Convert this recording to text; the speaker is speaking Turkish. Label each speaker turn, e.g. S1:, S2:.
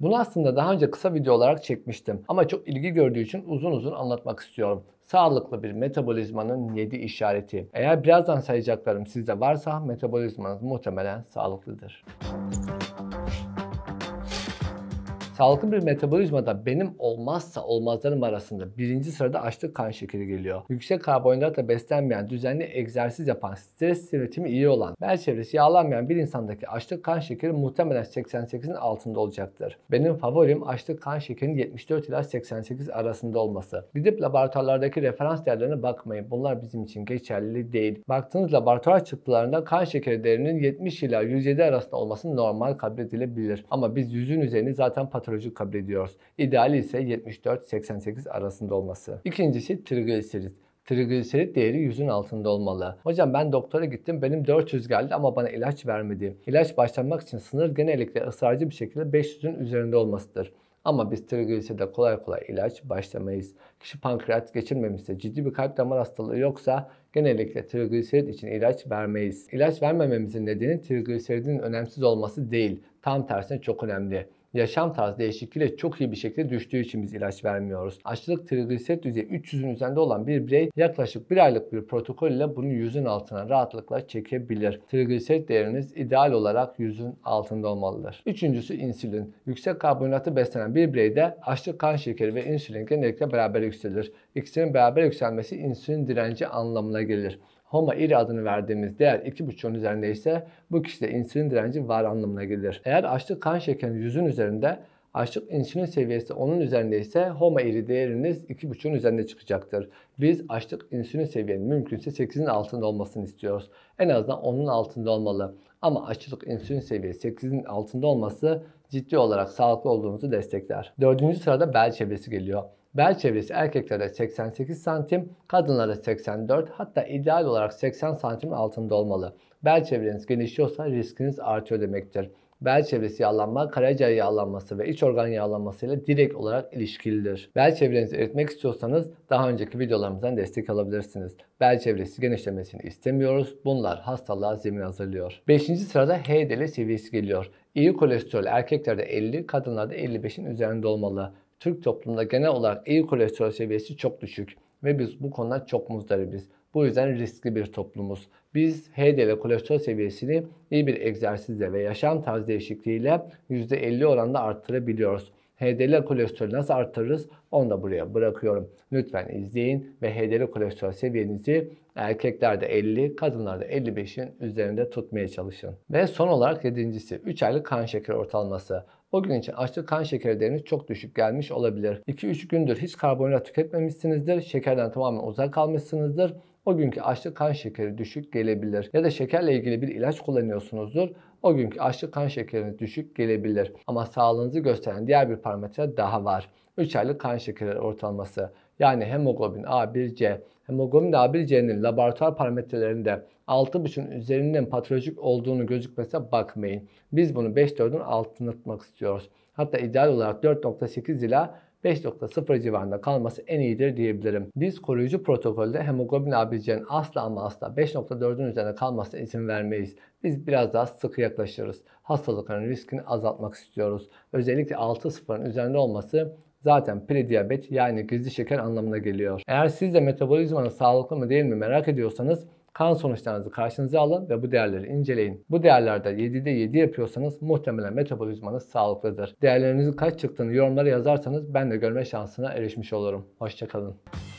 S1: Bunu aslında daha önce kısa video olarak çekmiştim ama çok ilgi gördüğü için uzun uzun anlatmak istiyorum. Sağlıklı bir metabolizmanın 7 işareti. Eğer birazdan sayacaklarım sizde varsa metabolizmanız muhtemelen sağlıklıdır. Müzik Sağlıklı bir metabolizmada benim olmazsa olmazlarım arasında birinci sırada açlık kan şekeri geliyor. Yüksek karbonhidratla beslenmeyen, düzenli egzersiz yapan, stres yönetimi iyi olan, bel çevresi yağlanmayan bir insandaki açlık kan şekeri muhtemelen 88'in altında olacaktır. Benim favorim açlık kan şekerinin 74 ila 88 arasında olması. Gidip laboratuvarlardaki referans değerlerine bakmayın. Bunlar bizim için geçerli değil. Baktığınız laboratuvar çıktılarında kan şekeri değerinin 70 ila 107 arasında olması normal kabul edilebilir. Ama biz yüzün üzerini zaten patolojik patoloji kabul ediyoruz. İdeali ise 74-88 arasında olması. İkincisi trigliserit trigliserit değeri 100'ün altında olmalı. Hocam ben doktora gittim benim 400 geldi ama bana ilaç vermedi. İlaç başlanmak için sınır genellikle ısrarcı bir şekilde 500'ün üzerinde olmasıdır. Ama biz trigliseride kolay kolay ilaç başlamayız. Kişi pankreat geçirmemişse, ciddi bir kalp damar hastalığı yoksa genellikle trigliserit için ilaç vermeyiz. İlaç vermememizin nedeni trigliseridin önemsiz olması değil. Tam tersine çok önemli yaşam tarzı değişikliğiyle çok iyi bir şekilde düştüğü için biz ilaç vermiyoruz. Açlık trigliserit düzeyi 300'ün üzerinde olan bir birey yaklaşık bir aylık bir protokol ile bunu yüzün altına rahatlıkla çekebilir. Trigliserit değeriniz ideal olarak yüzün altında olmalıdır. Üçüncüsü insülin. Yüksek karbonhidratı beslenen bir bireyde açlık kan şekeri ve insülin genellikle beraber yükselir. İkisinin beraber yükselmesi insülin direnci anlamına gelir. Homa iri adını verdiğimiz değer 2,5'ün üzerindeyse bu kişide insülin direnci var anlamına gelir. Eğer açlık kan şekerinin 100'ün üzerinde Açlık insülin seviyesi onun üzerindeyse homa eri değeriniz 2.5'un üzerinde çıkacaktır. Biz açlık insülin seviyenin mümkünse 8'in altında olmasını istiyoruz. En azından onun altında olmalı. Ama açlık insülin seviyesi 8'in altında olması ciddi olarak sağlıklı olduğumuzu destekler. Dördüncü sırada bel çevresi geliyor. Bel çevresi erkeklerde 88 santim, kadınlarda 84 hatta ideal olarak 80 santim altında olmalı. Bel çevreniz genişliyorsa riskiniz artıyor demektir bel çevresi yağlanma, karaciğer yağlanması ve iç organ yağlanması ile direkt olarak ilişkilidir. Bel çevrenizi eritmek istiyorsanız daha önceki videolarımızdan destek alabilirsiniz. Bel çevresi genişlemesini istemiyoruz. Bunlar hastalığa zemin hazırlıyor. 5. sırada HDL seviyesi geliyor. İyi kolesterol erkeklerde 50, kadınlarda 55'in üzerinde olmalı. Türk toplumunda genel olarak iyi kolesterol seviyesi çok düşük ve biz bu konuda çok muzdaribiz. Bu yüzden riskli bir toplumuz. Biz HDL kolesterol seviyesini iyi bir egzersizle ve yaşam tarz değişikliğiyle %50 oranda arttırabiliyoruz. HDL kolesterolü nasıl arttırırız? Onu da buraya bırakıyorum. Lütfen izleyin ve HDL kolesterol seviyenizi erkeklerde 50, kadınlarda 55'in üzerinde tutmaya çalışın. Ve son olarak yedincisi 3 aylık kan şekeri ortalaması. Bugün için açlık kan şekeri değeriniz çok düşük gelmiş olabilir. 2-3 gündür hiç karbonhidrat tüketmemişsinizdir, şekerden tamamen uzak kalmışsınızdır o günkü açlık kan şekeri düşük gelebilir. Ya da şekerle ilgili bir ilaç kullanıyorsunuzdur. O günkü açlık kan şekeriniz düşük gelebilir. Ama sağlığınızı gösteren diğer bir parametre daha var. 3 aylık kan şekeri ortalaması yani hemoglobin A1C. Hemoglobin A1C'nin laboratuvar parametrelerinde 6.5'ün üzerinden patolojik olduğunu gözükmese bakmayın. Biz bunu 5-4'ün altını tutmak istiyoruz. Hatta ideal olarak 4.8 ila 5.0 civarında kalması en iyidir diyebilirim. Biz koruyucu protokolde hemoglobin ABC'nin asla ama asla 5.4'ün üzerine kalmasına izin vermeyiz. Biz biraz daha sıkı yaklaşırız. Hastalıkların hani riskini azaltmak istiyoruz. Özellikle 6.0'ın üzerinde olması zaten prediyabet yani gizli şeker anlamına geliyor. Eğer siz de metabolizmanız sağlıklı mı değil mi merak ediyorsanız Kan sonuçlarınızı karşınıza alın ve bu değerleri inceleyin. Bu değerlerde 7'de 7 yapıyorsanız muhtemelen metabolizmanız sağlıklıdır. Değerlerinizin kaç çıktığını yorumlara yazarsanız ben de görme şansına erişmiş olurum. Hoşçakalın.